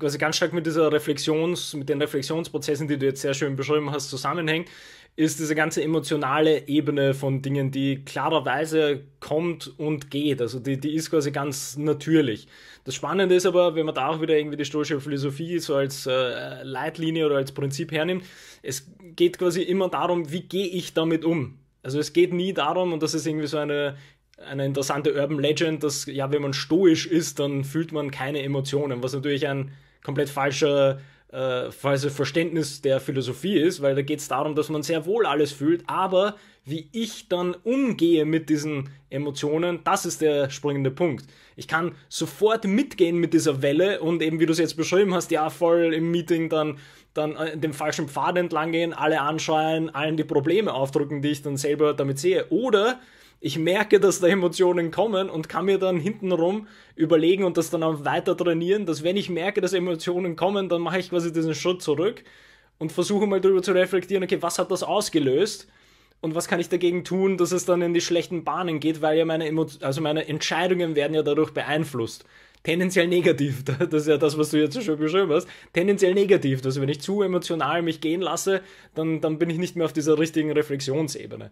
quasi ganz stark mit dieser Reflexions, mit den Reflexionsprozessen, die du jetzt sehr schön beschrieben hast, zusammenhängt, ist diese ganze emotionale Ebene von Dingen, die klarerweise kommt und geht. Also die, die ist quasi ganz natürlich. Das Spannende ist aber, wenn man da auch wieder irgendwie die stoische Philosophie so als äh, Leitlinie oder als Prinzip hernimmt, es geht quasi immer darum, wie gehe ich damit um. Also es geht nie darum, und das ist irgendwie so eine eine interessante Urban Legend, dass ja, wenn man stoisch ist, dann fühlt man keine Emotionen, was natürlich ein komplett falscher äh, falsches Verständnis der Philosophie ist, weil da geht es darum, dass man sehr wohl alles fühlt, aber wie ich dann umgehe mit diesen Emotionen, das ist der springende Punkt. Ich kann sofort mitgehen mit dieser Welle und eben, wie du es jetzt beschrieben hast, ja, voll im Meeting dann, dann äh, falschen Pfad entlang gehen, alle anschreien, allen die Probleme aufdrücken, die ich dann selber damit sehe. Oder ich merke, dass da Emotionen kommen und kann mir dann hintenrum überlegen und das dann auch weiter trainieren, dass wenn ich merke, dass Emotionen kommen, dann mache ich quasi diesen Schritt zurück und versuche mal darüber zu reflektieren, okay, was hat das ausgelöst? und was kann ich dagegen tun, dass es dann in die schlechten Bahnen geht, weil ja meine, Emo also meine Entscheidungen werden ja dadurch beeinflusst. Tendenziell negativ, das ist ja das, was du jetzt schon beschrieben hast. Tendenziell negativ, also wenn ich zu emotional mich gehen lasse, dann, dann bin ich nicht mehr auf dieser richtigen Reflexionsebene.